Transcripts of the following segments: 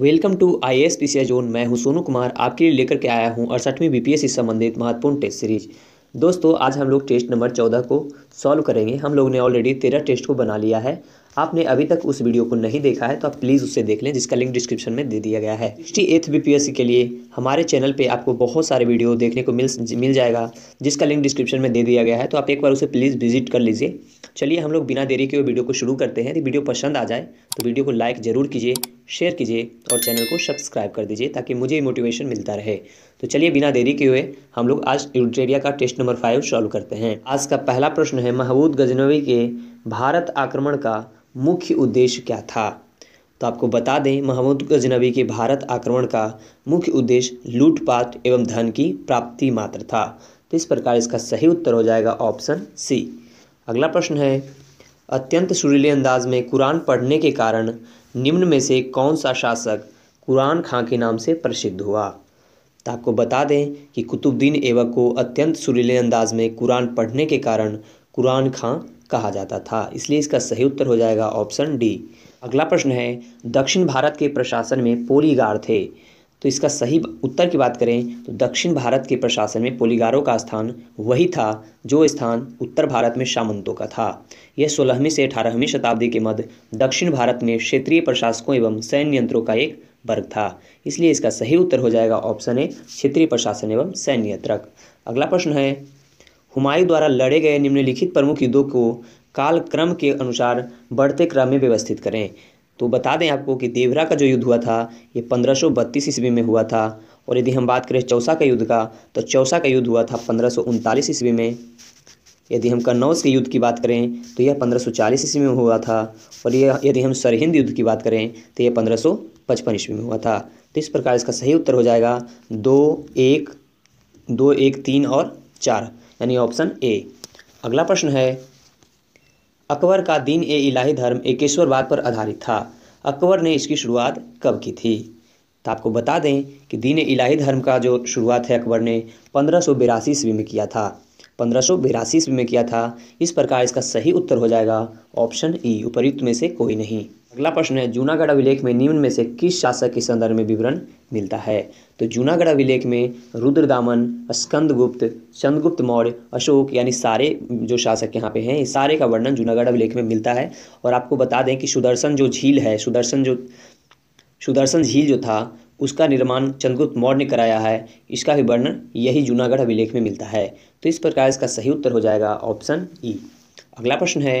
Welcome to I S P C zone मैं हूं सोनू कुमार आपके लिए लेकर के आया हूं अड़सठवीं बी पी से संबंधित महत्वपूर्ण टेस्ट सीरीज दोस्तों आज हम लोग टेस्ट नंबर चौदह को सॉल्व करेंगे हम लोग ने ऑलरेडी तेरह टेस्ट को बना लिया है आपने अभी तक उस वीडियो को नहीं देखा है तो आप प्लीज़ उसे देख लें जिसका लिंक डिस्क्रिप्शन में दे दिया गया है सिक्सटी एथ बी के लिए हमारे चैनल पर आपको बहुत सारे वीडियो देखने को मिल मिल जाएगा जिसका लिंक डिस्क्रिप्शन में दे दिया गया है तो आप एक बार उसे प्लीज़ विजिट कर लीजिए चलिए हम लोग बिना देरी के वीडियो को शुरू करते हैं यदि वीडियो पसंद आ जाए तो वीडियो को लाइक ज़रूर कीजिए शेयर कीजिए और चैनल को सब्सक्राइब कर दीजिए ताकि मुझे मोटिवेशन मिलता रहे तो चलिए बिना देरी के हुए हम लोग आज यूट्रेरिया का टेस्ट नंबर फाइव सॉल्व करते हैं आज का पहला प्रश्न है महबूद गजनवी के भारत आक्रमण का मुख्य उद्देश्य क्या था तो आपको बता दें महमूद गजनबी के भारत आक्रमण का मुख्य उद्देश्य लूटपाट एवं धन की प्राप्ति मात्र था तो इस प्रकार इसका सही उत्तर हो जाएगा ऑप्शन सी अगला प्रश्न है अत्यंत सुरीले अंदाज में कुरान पढ़ने के कारण निम्न में से कौन सा शासक कुरान खां के नाम से प्रसिद्ध हुआ तो आपको बता दें कि कुतुबद्दीन ऐबक को अत्यंत सुरीले अंदाज में कुरान पढ़ने के कारण कुरान खां कहा जाता था इसलिए इसका सही उत्तर हो जाएगा ऑप्शन डी अगला प्रश्न है दक्षिण भारत के प्रशासन में पोलीगार थे तो इसका सही उत्तर की बात करें तो दक्षिण भारत के प्रशासन में पोलीगारों का स्थान वही था जो स्थान उत्तर भारत में सामंतों का था यह सोलहवीं से अठारहवीं शताब्दी के मध्य दक्षिण भारत में क्षेत्रीय प्रशासकों एवं सैन्य यंत्रों का एक वर्ग था इसलिए इसका सही उत्तर हो जाएगा ऑप्शन ए क्षेत्रीय प्रशासन एवं सैन्य यंत्रक अगला प्रश्न है हुमायूं द्वारा लड़े गए निम्नलिखित प्रमुख युद्धों को काल क्रम के अनुसार बढ़ते क्रम में व्यवस्थित करें तो बता दें आपको कि देवरा का जो युद्ध हुआ था ये पंद्रह सौ बत्तीस ईस्वी में हुआ था और यदि हम बात करें चौसा का युद्ध का तो चौसा का युद्ध हुआ था पंद्रह सौ उनतालीस ईस्वी में यदि हम कन्नौज के युद्ध की बात करें तो यह पंद्रह सौ चालीस ईस्वी में हुआ था और यह यदि हम सरहिंद युद्ध की बात करें तो यह पंद्रह सौ पचपन ईस्वी में हुआ था तो इस प्रकार इसका सही उत्तर हो जाएगा दो एक दो एक तीन और चार यानी ऑप्शन ए अगला प्रश्न है अकबर का दीन ए इलाही धर्म एकेश्वरवाद पर आधारित था अकबर ने इसकी शुरुआत कब की थी तो आपको बता दें कि दीन इलाही धर्म का जो शुरुआत है अकबर ने पंद्रह सौ बिरासी ईस्वी में किया था पंद्रह सौ बिरासी ईस्वी में किया था इस प्रकार इसका सही उत्तर हो जाएगा ऑप्शन ई उपरयुक्त में से कोई नहीं अगला प्रश्न है जूनागढ़ अभिलेख में निम्न में से किस शासक के संदर्भ में विवरण मिलता है तो जूनागढ़ अभिलेख में रुद्रदामन स्कंदगुप्त चंद्रगुप्त मौर्य अशोक यानी सारे जो शासक यहाँ पे हैं ये सारे का वर्णन जूनागढ़ अभिलेख में मिलता है और आपको बता दें कि सुदर्शन जो झील है सुदर्शन जो सुदर्शन झील जो था उसका निर्माण चंद्रगुप्त मौर्य ने कराया है इसका भी वर्णन यही जूनागढ़ अभिलेख में मिलता है तो इस प्रकार इसका सही उत्तर हो जाएगा ऑप्शन ई अगला प्रश्न है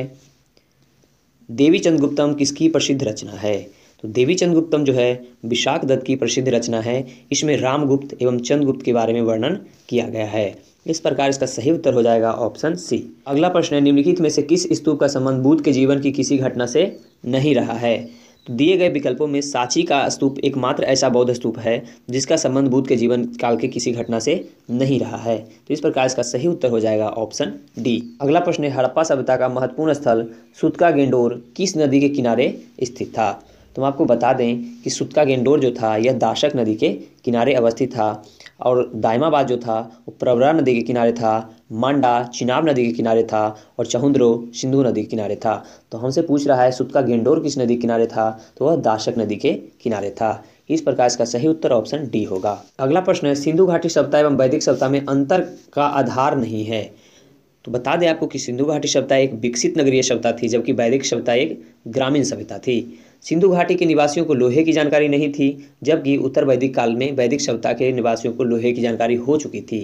देवी चंद गुप्तम किसकी प्रसिद्ध रचना है तो देवी चंद गुप्तम जो है विशाख दत्त की प्रसिद्ध रचना है इसमें रामगुप्त एवं चंद्रगुप्त के बारे में वर्णन किया गया है इस प्रकार इसका सही उत्तर हो जाएगा ऑप्शन सी अगला प्रश्न है निम्नलिखित में से किस स्तूप का संबंध बुद्ध के जीवन की किसी घटना से नहीं रहा है दिए गए विकल्पों में सांची का स्तूप एकमात्र ऐसा बौद्ध स्तूप है जिसका संबंध बुद्ध के जीवन काल के किसी घटना से नहीं रहा है तो इस प्रकार इसका सही उत्तर हो जाएगा ऑप्शन डी अगला प्रश्न है हड़प्पा सभ्यता का महत्वपूर्ण स्थल सुतका गेंडोर किस नदी के किनारे स्थित था तो हम आपको बता दें कि सुतका गेंडोर जो था यह दाशक नदी के किनारे अवस्थित था और दायमाबाद जो था वो प्रवरा नदी के किनारे था मांडा चिनाब नदी के किनारे था और चहुंद्रो सिंधु नदी के किनारे था तो हमसे पूछ रहा है सुतका गेंडोर किस नदी किनारे था तो वह दाशक नदी के किनारे था इस प्रकार इसका सही उत्तर ऑप्शन डी होगा अगला प्रश्न है सिंधु घाटी सप्ताह एवं वैदिक सप्ताह में अंतर का आधार नहीं है तो बता दें आपको कि सिंधु घाटी सभ्यता एक विकसित नगरीय सभ्यता थी जबकि वैदिक सभ्यता एक ग्रामीण सभ्यता थी सिंधु घाटी के निवासियों को लोहे की जानकारी नहीं थी जबकि उत्तर वैदिक काल में वैदिक सभ्यता के निवासियों को लोहे की जानकारी हो चुकी थी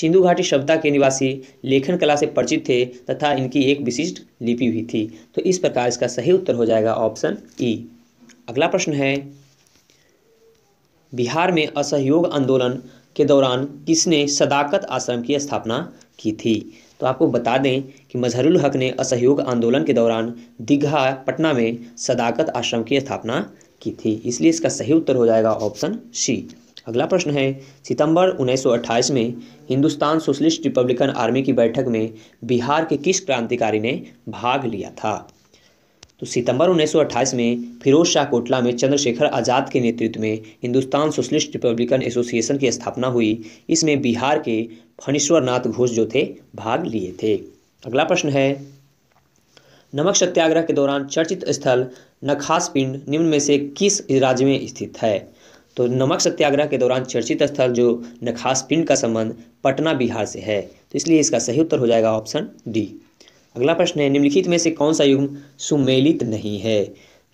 सिंधु घाटी सभ्यता के निवासी लेखन कला से परिचित थे तथा इनकी एक विशिष्ट लिपि भी थी तो इस प्रकार इसका सही उत्तर हो जाएगा ऑप्शन ई अगला प्रश्न है बिहार में असहयोग आंदोलन के दौरान किसने सदाकत आश्रम की स्थापना की थी तो आपको बता दें कि मजहरुल हक ने असहयोग आंदोलन के दौरान दीघा पटना में सदाकत आश्रम की स्थापना की थी इसलिए इसका सही उत्तर हो जाएगा ऑप्शन सी अगला प्रश्न है सितंबर 1928 में हिंदुस्तान सोशलिस्ट रिपब्लिकन आर्मी की बैठक में बिहार के किस क्रांतिकारी ने भाग लिया था तो सितंबर 1928 में फिरोज शाह कोटला में चंद्रशेखर आज़ाद के नेतृत्व में हिंदुस्तान सोशलिस्ट रिपब्लिकन एसोसिएशन की स्थापना हुई इसमें बिहार के फणीश्वर नाथ घोष जो थे भाग लिए थे अगला प्रश्न है नमक सत्याग्रह के दौरान चर्चित स्थल नखास पिंड निम्न में से किस राज्य में स्थित है तो नमक सत्याग्रह के दौरान चर्चित स्थल जो नखास पिंड का संबंध पटना बिहार से है तो इसलिए इसका सही उत्तर हो जाएगा ऑप्शन डी अगला प्रश्न है निम्नलिखित में से कौन सा युग्म सुमेलित नहीं है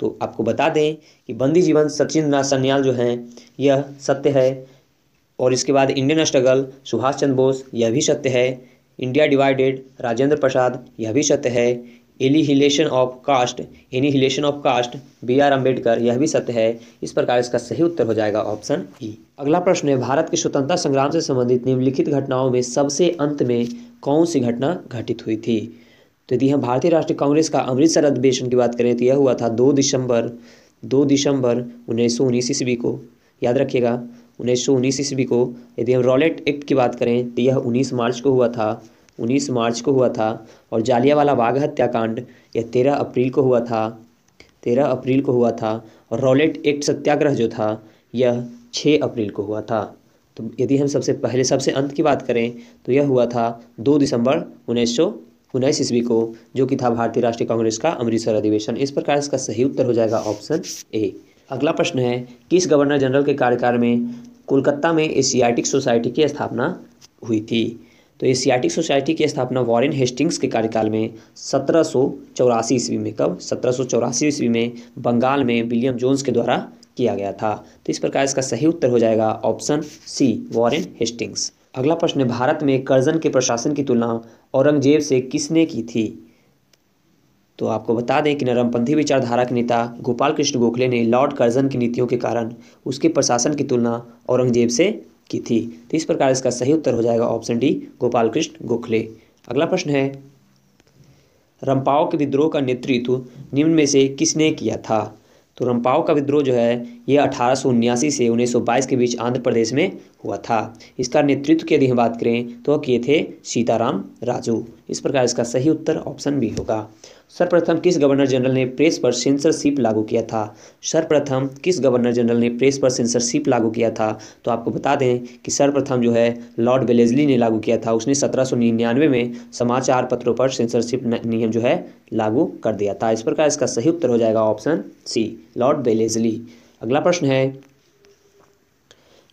तो आपको बता दें कि बंदी जीवन सचिन नाथ सन्याल जो हैं यह सत्य है और इसके बाद इंडियन स्ट्रगल सुभाष चंद्र बोस यह भी सत्य है इंडिया डिवाइडेड राजेंद्र प्रसाद यह भी सत्य है annihilation of caste annihilation of caste B R Ambedkar यह भी सत्य है इस प्रकार इसका सही उत्तर हो जाएगा ऑप्शन ई e। अगला प्रश्न है भारत के स्वतंत्रता संग्राम से संबंधित निम्नलिखित घटनाओं में सबसे अंत में कौन सी घटना घटित हुई थी तो यदि हम भारतीय राष्ट्रीय कांग्रेस का अमृतसर अधिवेशन की बात करें तो यह हुआ था दो दिसंबर दो दिसंबर उन्नीस सौ उन्नीस ईस्वी को याद रखिएगा उन्नीस सौ उन्नीस ईस्वी को यदि हम रॉलेट एक्ट की बात करें तो यह उन्नीस मार्च को हुआ था उन्नीस मार्च को हुआ था और जालियावाला बाग हत्याकांड यह तेरह अप्रैल को हुआ था तेरह अप्रैल को हुआ था और रॉलेट एक्ट सत्याग्रह जो था यह छः अप्रैल को हुआ था तो यदि हम सबसे पहले सबसे अंत की बात करें तो यह हुआ था दो दिसंबर उन्नीस सौ उन्नीस ईस्वी को जो कि था भारतीय राष्ट्रीय कांग्रेस का अमृतसर अधिवेशन इस प्रकार इसका सही उत्तर हो जाएगा ऑप्शन ए अगला प्रश्न है किस गवर्नर जनरल के कार्यकाल में कोलकाता में एशियाटिक सोसाइटी की स्थापना हुई थी तो एशियाटिक सोसाइटी की स्थापना वॉरेन हेस्टिंग्स के कार्यकाल में सत्रह सौ चौरासी ईस्वी में कब सत्रह सौ चौरासी ईस्वी में बंगाल में विलियम जोन्स के द्वारा किया गया था तो इस प्रकार इसका सही उत्तर हो जाएगा ऑप्शन सी वॉरेन हेस्टिंग्स अगला प्रश्न भारत में कर्जन के प्रशासन की तुलना औरंगजेब से किसने की थी तो आपको बता दें कि नरमपंथी विचारधारा के नेता गोपाल कृष्ण गोखले ने लॉर्ड कर्जन की नीतियों के कारण उसके प्रशासन की तुलना औरंगजेब से की थी तो इस प्रकार इसका सही उत्तर हो जाएगा ऑप्शन डी गोपाल कृष्ण गोखले अगला प्रश्न है रंपाओ के विद्रोह का नेतृत्व निम्न में से किसने किया था तो रंपाओ का विद्रोह जो है ये अठारह से 1922 के बीच आंध्र प्रदेश में हुआ था इसका नेतृत्व की यदि हम बात करें तो किए थे सीताराम राजू इस प्रकार इसका सही उत्तर ऑप्शन बी होगा सर्वप्रथम किस गवर्नर जनरल ने प्रेस पर सेंसरशिप लागू किया था सर्वप्रथम किस गवर्नर जनरल ने प्रेस पर सेंसरशिप लागू किया था तो आपको बता दें कि सर्वप्रथम जो है लॉर्ड बेलेजली ने लागू किया था उसने सत्रह में समाचार पत्रों पर सेंसरशिप नियम जो है लागू कर दिया था इस प्रकार इसका सही उत्तर हो जाएगा ऑप्शन सी लॉर्ड बेलेजली अगला प्रश्न है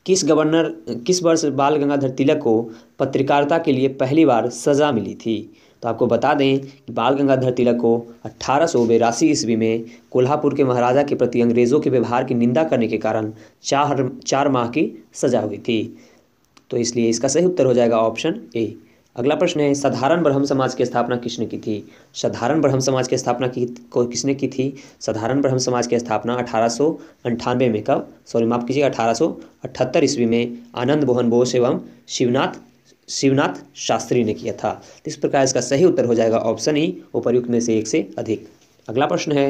किस गवर्नर किस वर्ष बाल गंगाधर तिलक को पत्रकारिता के लिए पहली बार सजा मिली थी तो आपको बता दें कि बाल गंगाधर तिलक को अट्ठारह सौ बेरासी ईस्वी में कोल्हापुर के महाराजा के प्रति अंग्रेज़ों के व्यवहार की निंदा करने के कारण चार चार माह की सजा हुई थी तो इसलिए इसका सही उत्तर हो जाएगा ऑप्शन ए अगला प्रश्न है साधारण ब्रह्म समाज की स्थापना किसने की थी साधारण ब्रह्म समाज की स्थापना की को किसने की थी साधारण ब्रह्म समाज की स्थापना अठारह में कब सॉरी माफ कीजिएगा अठारह ईस्वी में आनंद मोहन बोस एवं शिवनाथ शिवनाथ शास्त्री ने किया था इस प्रकार इसका सही उत्तर हो जाएगा ऑप्शन ई उपरयुक्त में से एक से अधिक अगला प्रश्न है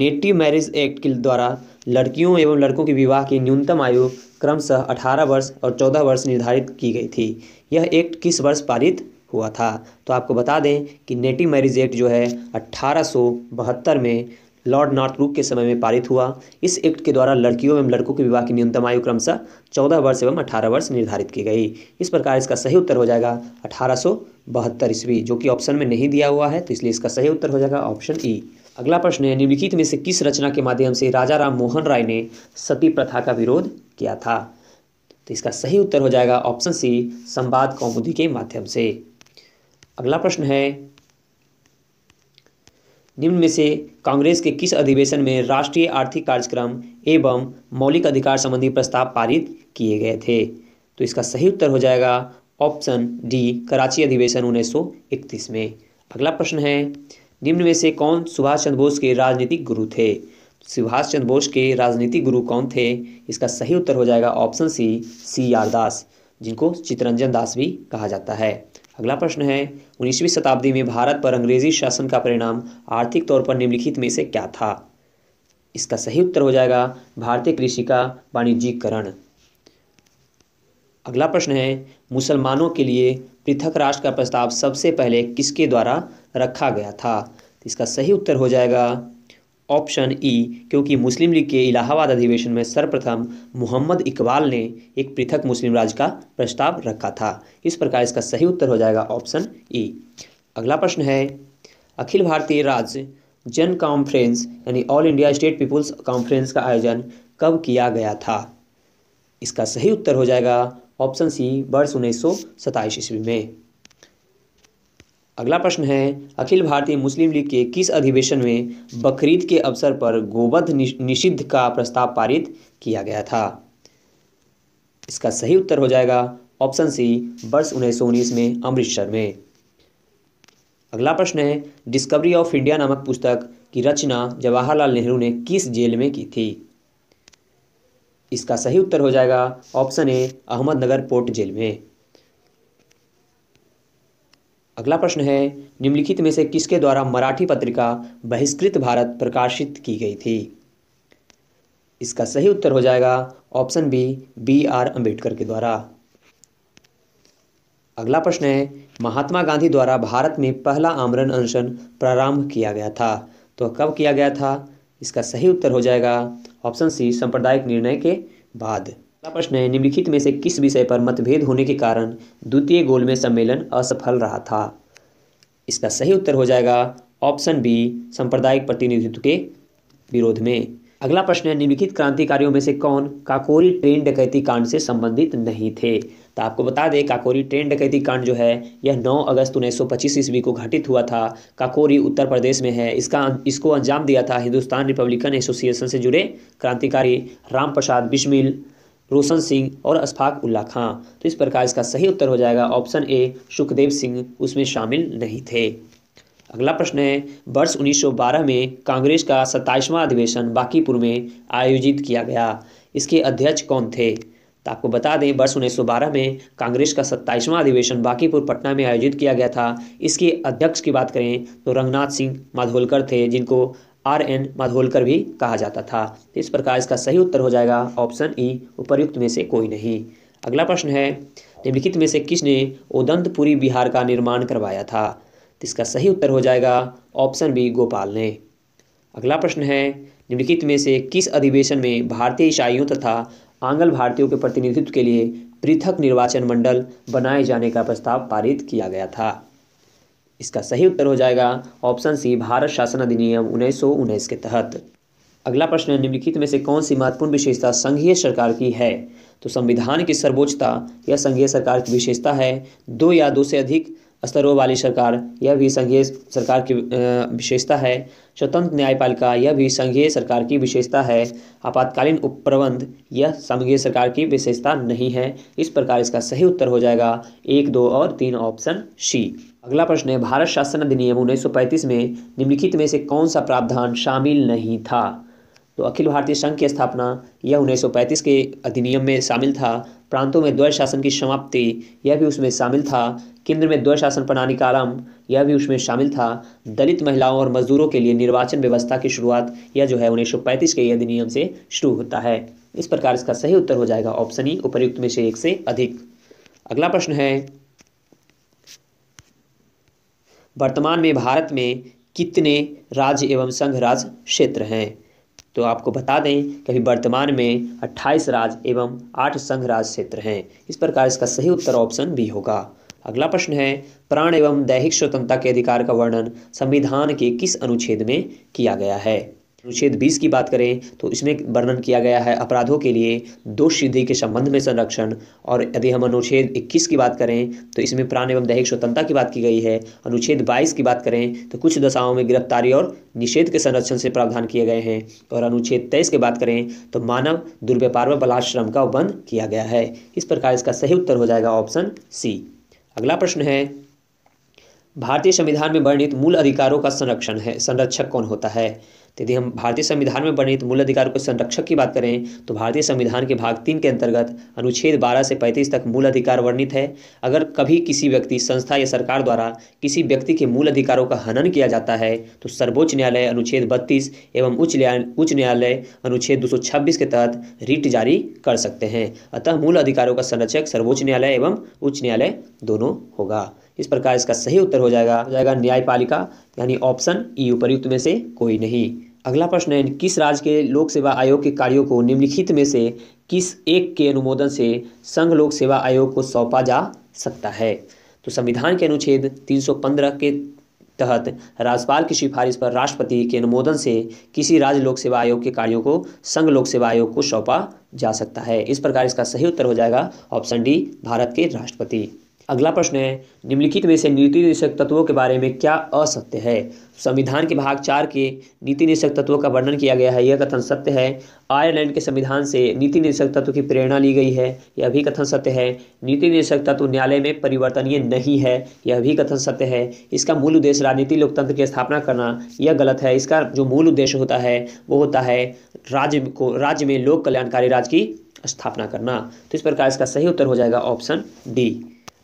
नेटिव मैरिज एक्ट के द्वारा लड़कियों एवं लड़कों के विवाह की न्यूनतम आयु क्रमशः अठारह वर्ष और चौदह वर्ष निर्धारित की गई थी यह एक्ट किस वर्ष पारित हुआ था तो आपको बता दें कि नेटिव मैरिज एक्ट जो है अट्ठारह में लॉर्ड नॉर्थ ब्रुक के समय में पारित हुआ इस एक्ट के द्वारा लड़कियों एवं लड़कों के विवाह की न्यूनतम आयु क्रमशः चौदह वर्ष एवं अठारह वर्ष निर्धारित की गई इस प्रकार इसका सही उत्तर हो जाएगा अठारह ईस्वी जो कि ऑप्शन में नहीं दिया हुआ है तो इसलिए इसका सही उत्तर हो जाएगा ऑप्शन ई अगला प्रश्न है निम्नलिखित में से किस रचना के माध्यम से राजा राम मोहन राय ने सती प्रथा का विरोध किया था तो इसका सही उत्तर हो जाएगा ऑप्शन सी संवाद कौमुदी के माध्यम से अगला प्रश्न है निम्न में से कांग्रेस के किस अधिवेशन में राष्ट्रीय आर्थिक कार्यक्रम एवं मौलिक अधिकार संबंधी प्रस्ताव पारित किए गए थे तो इसका सही उत्तर हो जाएगा ऑप्शन डी कराची अधिवेशन 1931 में अगला प्रश्न है निम्न में से कौन सुभाष चंद्र बोस के राजनीतिक गुरु थे तो सुभाष चंद्र बोस के राजनीतिक गुरु कौन थे इसका सही उत्तर हो जाएगा ऑप्शन सी सी आर दास जिनको चितरंजन दास भी कहा जाता है अगला प्रश्न है उन्नीसवीं शताब्दी में भारत पर अंग्रेजी शासन का परिणाम आर्थिक तौर पर निम्नलिखित में से क्या था इसका सही उत्तर हो जाएगा भारतीय कृषि का वाणिज्यिकरण अगला प्रश्न है मुसलमानों के लिए पृथक राष्ट्र का प्रस्ताव सबसे पहले किसके द्वारा रखा गया था इसका सही उत्तर हो जाएगा ऑप्शन ई e, क्योंकि मुस्लिम लीग के इलाहाबाद अधिवेशन में सर्वप्रथम मोहम्मद इकबाल ने एक पृथक मुस्लिम राज्य का प्रस्ताव रखा था इस प्रकार इसका सही उत्तर हो जाएगा ऑप्शन ई e। अगला प्रश्न है अखिल भारतीय राज्य जन कॉन्फ्रेंस यानी all India state people's conference का आयोजन कब किया गया था इसका सही उत्तर हो जाएगा ऑप्शन सी वर्ष उन्नीस सौ ईस्वी में अगला प्रश्न है अखिल भारतीय मुस्लिम लीग के किस अधिवेशन में बकरीद के अवसर पर गोवध निषिद्ध का प्रस्ताव पारित किया गया था इसका सही उत्तर हो जाएगा ऑप्शन सी वर्ष उन्नीस में अमृतसर में अगला प्रश्न है डिस्कवरी ऑफ इंडिया नामक पुस्तक की रचना जवाहरलाल नेहरू ने किस जेल में की थी इसका सही उत्तर हो जाएगा option A Ahmednagar fort jail में अगला प्रश्न है निम्नलिखित में से किसके द्वारा मराठी पत्रिका बहिष्कृत भारत प्रकाशित की गई थी इसका सही उत्तर हो जाएगा option B B R Ambedkar के द्वारा अगला प्रश्न है महात्मा गांधी द्वारा भारत में पहला आमरण अनशन प्रारंभ किया गया था तो कब किया गया था इसका सही उत्तर हो जाएगा ऑप्शन सी सांप्रदायिक निर्णय के बाद अगला प्रश्न है निम्नलिखित में से किस विषय पर मतभेद होने के कारण द्वितीय गोल में सम्मेलन असफल रहा था इसका सही उत्तर हो जाएगा ऑप्शन बी सांप्रदायिक प्रतिनिधित्व के विरोध में अगला प्रश्न है निम्नलिखित क्रांतिकारियों में से कौन काकोरी ट्रेन डकैती कांड से संबंधित नहीं थे तो आपको बता दें काकोरी ट्रेन डकैती कांड जो है यह 9 अगस्त उन्नीस पच्चीस ईस्वी को घटित हुआ था काकोरी उत्तर प्रदेश में है इसका अं-, इसको अंजाम दिया था हिंदुस्तान रिपब्लिकन एसोसिएशन से जुड़े क्रांतिकारी राम प्रसाद बिश्मिल रोशन सिंह और अशफाक उल्ला खां तो इस प्रकार इसका सही उत्तर हो जाएगा ऑप्शन ए सुखदेव सिंह उसमें शामिल नहीं थे अगला प्रश्न है वर्ष 1912 में कांग्रेस का सत्ताईसवां अधिवेशन बाकीपुर में आयोजित किया गया इसके अध्यक्ष कौन थे तो आपको बता दें वर्ष 1912 में कांग्रेस का सत्ताईसवां अधिवेशन बाकीपुर पटना में आयोजित किया गया था इसके अध्यक्ष की बात करें तो रंगनाथ सिंह माधोलकर थे जिनको आर एन माधोलकर भी कहा जाता था इस प्रकार इसका सही उत्तर हो जाएगा ऑप्शन ई उपर्युक्त में से कोई नहीं अगला प्रश्न है निम्नलिखित में से किसने उदंतपुरी बिहार का निर्माण करवाया था इसका सही उत्तर हो जाएगा ऑप्शन बी गोपाल ने अगला प्रश्न है निम्नलिखित में से किस अधिवेशन में भारतीय ईसाइयों तथा आंगल भारतीयों के प्रतिनिधित्व के लिए पृथक निर्वाचन मंडल बनाए जाने का प्रस्ताव पारित किया गया था इसका सही उत्तर हो जाएगा ऑप्शन सी भारत शासन अधिनियम उन्नीस के तहत अगला प्रश्न निम्नलिखित में से कौन सी महत्वपूर्ण विशेषता संघीय सरकार की है तो संविधान की सर्वोच्चता यह संघीय सरकार की विशेषता है दो या दो से अधिक स्तरों वाली सरकार यह भी संघीय सरकार की विशेषता है स्वतंत्र न्यायपालिका यह भी संघीय सरकार की विशेषता है आपातकालीन उपप्रबंध यह संघीय सरकार की विशेषता नहीं है इस प्रकार इसका सही उत्तर हो जाएगा एक दो और तीन ऑप्शन सी अगला प्रश्न है भारत शासन अधिनियम उन्नीस में निम्नलिखित में से कौन सा प्रावधान शामिल नहीं था तो अखिल भारतीय संघ की स्थापना यह उन्नीस के अधिनियम में शामिल था प्रांतों में द्वैध शासन की समाप्ति यह भी उसमें शामिल था केंद्र में द्वैध शासन प्रणाली का आरंभ यह भी उसमें शामिल था दलित महिलाओं और मजदूरों के लिए निर्वाचन व्यवस्था की शुरुआत यह जो है उन्नीस के अधिनियम से शुरू होता है इस प्रकार इसका सही उत्तर हो जाएगा ऑप्शन ई उपयुक्त में से एक से अधिक अगला प्रश्न है वर्तमान में भारत में कितने राज्य एवं संघ राज क्षेत्र हैं तो आपको बता दें कि अभी वर्तमान में 28 राज्य एवं 8 संघ राज्य क्षेत्र हैं इस प्रकार इसका सही उत्तर ऑप्शन बी होगा अगला प्रश्न है प्राण एवं दैहिक स्वतंत्रता के अधिकार का वर्णन संविधान के किस अनुच्छेद में किया गया है अनुच्छेद 20 की बात करें तो इसमें वर्णन किया गया है अपराधों के लिए दोष सिद्धि के संबंध में संरक्षण और यदि हम अनुच्छेद 21 की बात करें तो इसमें प्राण एवं दैहिक स्वतंत्रता की बात की गई है अनुच्छेद 22 की बात करें तो कुछ दशाओं में गिरफ्तारी और निषेध के संरक्षण से प्रावधान किए गए हैं और अनुच्छेद तेईस की बात करें तो मानव दुर्व्यापार व बलाश्रम का बंद किया गया है इस प्रकार इसका सही उत्तर हो जाएगा ऑप्शन सी अगला प्रश्न है भारतीय संविधान में वर्णित मूल अधिकारों का संरक्षण है संरक्षक कौन होता है यदि हम भारतीय संविधान में वर्णित मूल अधिकार को संरक्षक की बात करें तो भारतीय संविधान के भाग तीन के अंतर्गत अनुच्छेद 12 से 35 तक मूल अधिकार वर्णित है अगर कभी किसी व्यक्ति संस्था या सरकार द्वारा किसी व्यक्ति के मूल अधिकारों का हनन किया जाता है तो सर्वोच्च न्यायालय अनुच्छेद बत्तीस एवं उच्च उच्च न्यायालय अनुच्छेद दो के तहत रिट जारी कर सकते हैं अतः मूल अधिकारों का संरक्षक सर्वोच्च न्यायालय एवं उच्च न्यायालय दोनों होगा इस प्रकार इसका सही उत्तर हो जाएगा जाएगा न्यायपालिका यानी ऑप्शन ई e उपरयुक्त में से कोई नहीं अगला प्रश्न है किस राज्य के लोक सेवा आयोग के कार्यों को निम्नलिखित में से किस एक के अनुमोदन से संघ लोक सेवा आयोग को सौंपा जा सकता है तो संविधान के अनुच्छेद 315 के तहत राज्यपाल की सिफारिश पर राष्ट्रपति के अनुमोदन से किसी राज्य लोक सेवा आयोग के कार्यों को संघ लोक सेवा आयोग को सौंपा जा सकता है इस प्रकार इसका सही उत्तर हो जाएगा ऑप्शन डी भारत के राष्ट्रपति अगला प्रश्न है निम्नलिखित में से नीति निषेक तत्वों के बारे में क्या असत्य है संविधान के भाग चार के नीति निषेक तत्वों का वर्णन किया गया है यह कथन सत्य है आयरलैंड के संविधान से नीति निषेक तत्व की प्रेरणा ली गई है यह भी कथन सत्य है नीति निषेक तत्व न्यायालय में परिवर्तनीय नहीं है यह भी कथन सत्य है इसका मूल उद्देश्य राजनीति लोकतंत्र की स्थापना करना यह गलत है इसका जो मूल उद्देश्य होता है वो होता है राज्य को राज्य में लोक कल्याणकारी राज्य की स्थापना करना तो इस प्रकार इसका सही उत्तर हो जाएगा ऑप्शन डी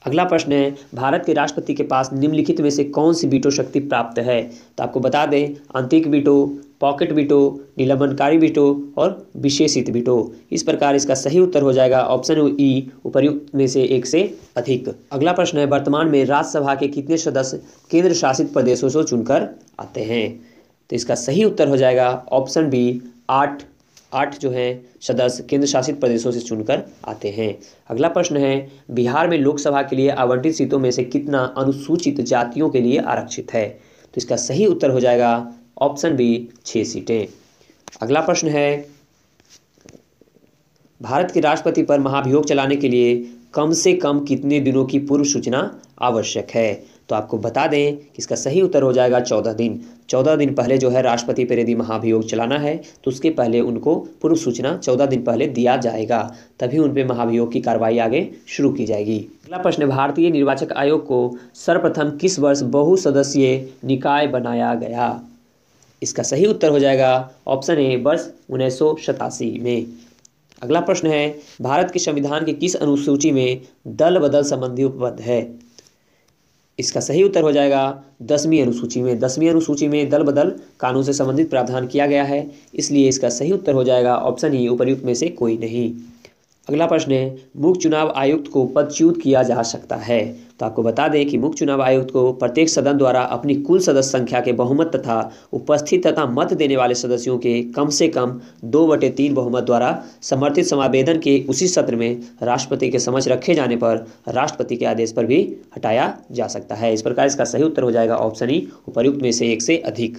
अगला प्रश्न है भारत के राष्ट्रपति के पास निम्नलिखित में से कौन सी बीटो शक्ति प्राप्त है तो आपको बता दें आंतरिक बीटो पॉकेट बीटो निलंबनकारी बीटो और विशेषित बीटो इस प्रकार इसका सही उत्तर हो जाएगा ऑप्शन ई उपर्युक्त में से एक से अधिक अगला प्रश्न है वर्तमान में राज्यसभा के कितने सदस्य केंद्र शासित प्रदेशों से चुनकर आते हैं तो इसका सही उत्तर हो जाएगा ऑप्शन बी आठ आठ जो हैं सदस्य केंद्र शासित प्रदेशों से चुनकर आते हैं अगला प्रश्न है बिहार में लोकसभा के लिए आवंटित सीटों में से कितना अनुसूचित जातियों के लिए आरक्षित है तो इसका सही उत्तर हो जाएगा ऑप्शन बी छः सीटें अगला प्रश्न है भारत के राष्ट्रपति पर महाभियोग चलाने के लिए कम से कम कितने दिनों की पूर्व सूचना आवश्यक है तो आपको बता दें कि इसका सही उत्तर हो जाएगा चौदह दिन चौदह दिन पहले जो है राष्ट्रपति पर यदि महाभियोग चलाना है तो उसके पहले उनको पूर्व सूचना चौदह दिन पहले दिया जाएगा तभी उन पर महाभियोग की कार्रवाई आगे शुरू की जाएगी अगला प्रश्न भारतीय निर्वाचक आयोग को सर्वप्रथम किस वर्ष बहुसदस्यीय निकाय बनाया गया इसका सही उत्तर हो जाएगा ऑप्शन ए वर्ष उन्नीस में अगला प्रश्न है भारत के संविधान के किस अनुसूची में दल बदल संबंधी उपबद्ध है इसका सही उत्तर हो जाएगा दसवीं अनुसूची में दसवीं अनुसूची में दल बदल कानून से संबंधित प्रावधान किया गया है इसलिए इसका सही उत्तर हो जाएगा ऑप्शन ई उपरयुक्त में से कोई नहीं अगला प्रश्न है मुख्य चुनाव आयुक्त को पदच्युत किया जा सकता है तो आपको बता दें कि मुख्य चुनाव आयुक्त को प्रत्येक सदन द्वारा अपनी कुल सदस्य संख्या के बहुमत तथा उपस्थित तथा मत देने वाले सदस्यों के कम से कम दो बटे तीन बहुमत द्वारा समर्थित समावेदन के उसी सत्र में राष्ट्रपति के समक्ष रखे जाने पर राष्ट्रपति के आदेश पर भी हटाया जा सकता है इस प्रकार इसका सही उत्तर हो जाएगा ऑप्शन ही उपयुक्त में से एक से अधिक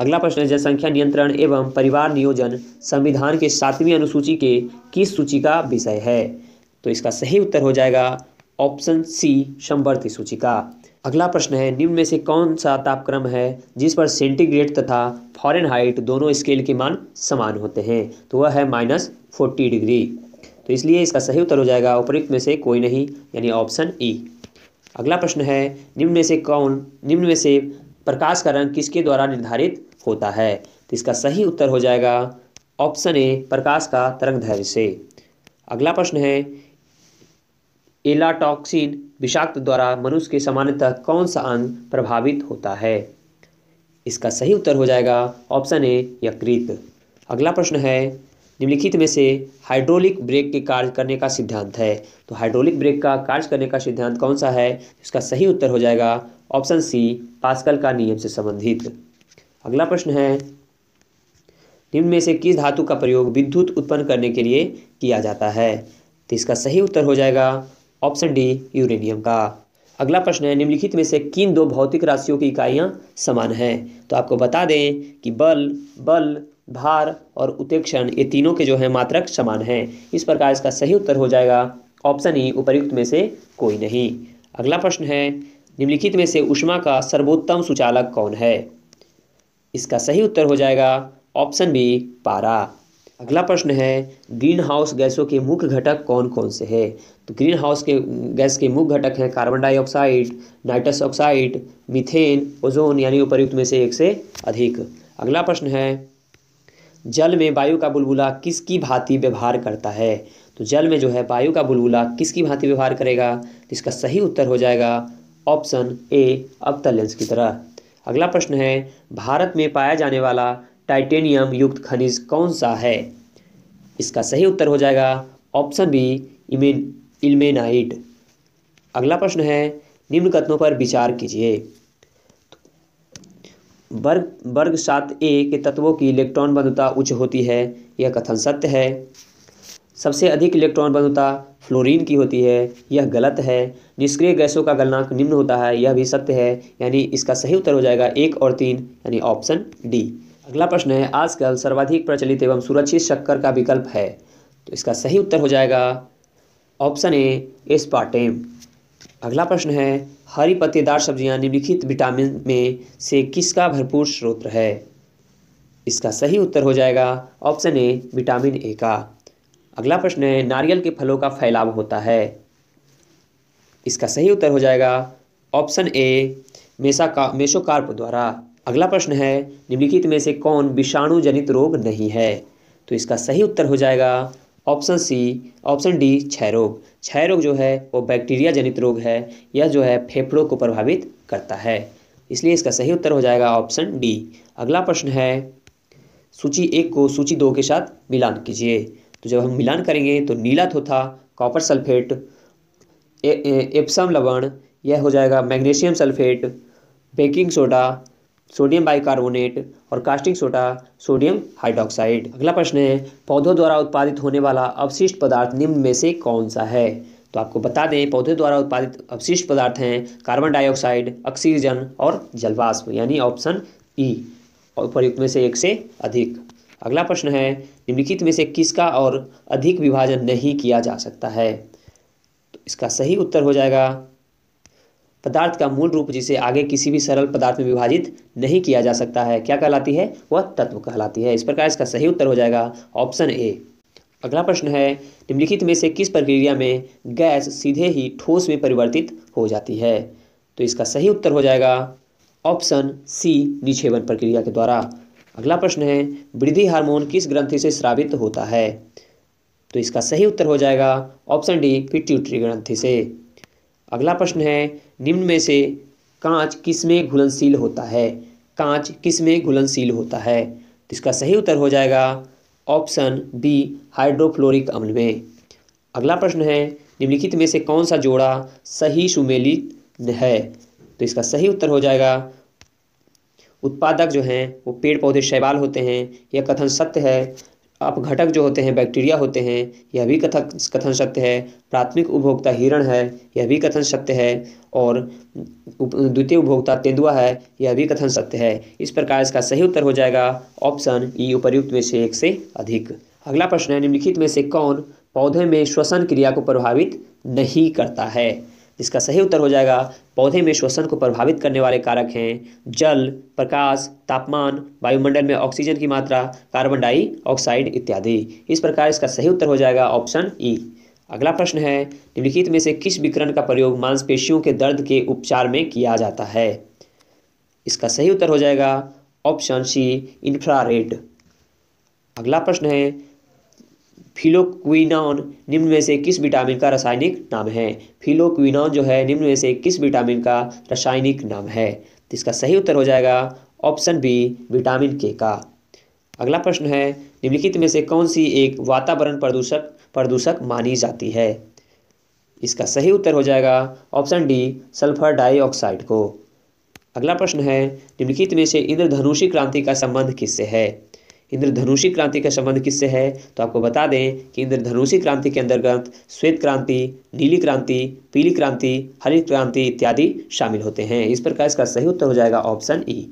अगला प्रश्न है जनसंख्या नियंत्रण एवं परिवार नियोजन संविधान के सातवीं अनुसूची के किस सूची का विषय है तो इसका सही उत्तर हो जाएगा ऑप्शन सी संवर्ती सूची का अगला प्रश्न है निम्न में से कौन सा तापक्रम है जिस पर सेंटीग्रेड तथा हाइट दोनों स्केल के मान समान होते हैं तो वह है माइनस फोर्टी डिग्री तो इसलिए इसका सही उत्तर हो जाएगा उपयुक्त में से कोई नहीं यानी ऑप्शन ई अगला प्रश्न है निम्न में से कौन निम्न में से प्रकाश का रंग किसके द्वारा निर्धारित होता है तो इसका सही उत्तर हो जाएगा ऑप्शन ए प्रकाश का तरंग धैर्य से अगला प्रश्न है एलाटॉक्सिन विषाक्त द्वारा मनुष्य के सामान्यतः कौन सा अंग प्रभावित होता है इसका सही उत्तर हो जाएगा ऑप्शन ए यकृत अगला प्रश्न है निम्नलिखित में से हाइड्रोलिक ब्रेक के कार्य करने का सिद्धांत है तो हाइड्रोलिक ब्रेक का कार्य करने का सिद्धांत कौन सा है इसका सही उत्तर हो जाएगा ऑप्शन सी पास्कल का नियम से संबंधित अगला प्रश्न है निम्न में से किस धातु का प्रयोग विद्युत उत्पन्न करने के लिए किया जाता है तो इसका सही उत्तर हो जाएगा ऑप्शन डी यूरेनियम का अगला प्रश्न है निम्नलिखित में से किन दो भौतिक राशियों की इकाइयाँ समान हैं तो आपको बता दें कि बल बल भार और उत्तेक्षण ये तीनों के जो है मात्रक समान हैं इस प्रकार इसका सही उत्तर हो जाएगा ऑप्शन ई उपयुक्त में से कोई नहीं अगला प्रश्न है निम्नलिखित में से उष्मा का सर्वोत्तम सुचालक कौन है इसका सही उत्तर हो जाएगा ऑप्शन बी पारा अगला प्रश्न है ग्रीन हाउस गैसों के मुख्य घटक कौन कौन से हैं तो ग्रीन हाउस के गैस के मुख्य घटक हैं carbon dioxide nitrous oxide methane ozone यानी उपयुक्त में से एक से अधिक अगला प्रश्न है जल में वायु का बुलबुला किसकी भांति व्यवहार करता है तो जल में जो है वायु का बुलबुला किसकी भांति व्यवहार करेगा तो इसका सही उत्तर हो जाएगा ऑप्शन ए अवतल लेंस की तरह अगला प्रश्न है भारत में पाया जाने वाला टाइटेनियम युक्त खनिज कौन सा है इसका सही उत्तर हो जाएगा ऑप्शन बी इमेन अगला प्रश्न है निम्न कथनों पर विचार कीजिए वर्ग वर्ग सात ए के तत्वों की इलेक्ट्रॉन बंधुता उच्च होती है यह कथन सत्य है सबसे अधिक इलेक्ट्रॉन बंधुता फ्लोरीन की होती है यह गलत है निष्क्रिय गैसों का गलनांक निम्न होता है यह भी सत्य है यानी इसका सही उत्तर हो जाएगा एक और तीन यानी ऑप्शन डी अगला प्रश्न है आजकल सर्वाधिक प्रचलित एवं सुरक्षित शक्कर का विकल्प है तो इसका सही उत्तर हो जाएगा ऑप्शन ए पार्टेम अगला प्रश्न है हरी पत्तेदार सब्जियां निम्नलिखित विटामिन में से किसका भरपूर स्रोत है इसका सही उत्तर हो जाएगा ऑप्शन ए विटामिन ए का अगला प्रश्न है नारियल के फलों का फैलाव होता है इसका सही उत्तर हो जाएगा ऑप्शन ए मेसा का मेसोकार्प द्वारा अगला प्रश्न है निम्नलिखित में से कौन विषाणु जनित रोग नहीं है तो इसका सही उत्तर हो जाएगा ऑप्शन सी ऑप्शन डी क्षय रोग क्षय रोग जो है वो बैक्टीरिया जनित रोग है यह जो है फेफड़ों को प्रभावित करता है इसलिए इसका सही उत्तर हो जाएगा ऑप्शन डी अगला प्रश्न है सूची एक को सूची दो के साथ मिलान कीजिए तो जब हम मिलान करेंगे तो नीला थोथा कॉपर सल्फेट एप्सम लवण यह हो जाएगा magnesium sulphate baking soda sodium bicarbonate और कास्टिंग सोडा सोडियम हाइड्रोक्साइड अगला प्रश्न है पौधों द्वारा उत्पादित होने वाला अवशिष्ट पदार्थ निम्न में से कौन सा है तो आपको बता दें पौधे द्वारा उत्पादित अवशिष्ट पदार्थ हैं कार्बन डाइऑक्साइड ऑक्सीजन और जलवाष्प यानी ऑप्शन ई e, और उपरयुक्त में से एक से अधिक अगला प्रश्न है निम्नलिखित में से किसका और अधिक विभाजन नहीं किया जा सकता है तो इसका सही उत्तर हो जाएगा पदार्थ का मूल रूप जिसे आगे किसी भी सरल पदार्थ में विभाजित नहीं किया जा सकता है क्या कहलाती है वह तत्व कहलाती है इस प्रकार इसका सही उत्तर हो जाएगा ऑप्शन ए अगला प्रश्न है निम्नलिखित में से किस प्रक्रिया में गैस सीधे ही ठोस में परिवर्तित हो जाती है तो इसका सही उत्तर हो जाएगा ऑप्शन सी निक्षेपण प्रक्रिया के द्वारा अगला प्रश्न है वृद्धि हार्मोन किस ग्रंथि से स्रावित होता है तो इसका सही उत्तर हो जाएगा ऑप्शन डी पिट्यूटरी ग्रंथि से अगला प्रश्न है निम्न में से कांच किसमें घुलनशील होता है कांच किसमें घुलनशील होता है तो इसका सही उत्तर हो जाएगा ऑप्शन बी हाइड्रोफ्लोरिक अम्ल में अगला प्रश्न है निम्नलिखित में से कौन सा जोड़ा सही सुमेलित है तो इसका सही उत्तर हो जाएगा उत्पादक जो हैं वो पेड़ पौधे शैवाल होते हैं यह कथन सत्य है अपघटक जो होते हैं बैक्टीरिया होते हैं यह भी कथक कथन सत्य है प्राथमिक उपभोक्ता हिरण है यह भी कथन सत्य है और द्वितीय उपभोक्ता तेंदुआ है यह भी कथन सत्य है इस प्रकार इसका सही उत्तर हो जाएगा ऑप्शन ई उपर्युक्त में से एक से अधिक अगला प्रश्न है निम्नलिखित में से कौन पौधे में श्वसन क्रिया को प्रभावित नहीं करता है इसका सही उत्तर हो जाएगा पौधे में श्वसन को प्रभावित करने वाले कारक हैं जल प्रकाश तापमान वायुमंडल में ऑक्सीजन की मात्रा कार्बन डाइऑक्साइड इत्यादि इस प्रकार इसका सही उत्तर हो जाएगा ऑप्शन ई अगला प्रश्न है निम्नलिखित में से किस विकरण का प्रयोग मांसपेशियों के दर्द के उपचार में किया जाता है इसका सही उत्तर हो जाएगा ऑप्शन सी इंफ्रारेड अगला प्रश्न है फिलोक्विनॉन निम्न में से किस विटामिन का रासायनिक नाम है फिलोक्विनॉन जो है निम्न में से किस विटामिन का रासायनिक नाम है तो इसका सही उत्तर हो जाएगा ऑप्शन बी विटामिन के का अगला प्रश्न है निम्नलिखित में से कौन सी एक वातावरण प्रदूषक प्रदूषक मानी जाती है इसका सही उत्तर हो जाएगा ऑप्शन डी सल्फर डाइऑक्साइड को अगला प्रश्न है निम्नलिखित में से इंद्रधनुषी क्रांति का संबंध किससे है इंद्रधनुषी क्रांति का संबंध किससे है तो आपको बता दें कि इंद्रधनुषी क्रांति के अंतर्गत श्वेत क्रांति नीली क्रांति पीली क्रांति हरित क्रांति इत्यादि शामिल होते हैं इस प्रकार इसका सही उत्तर हो जाएगा ऑप्शन ई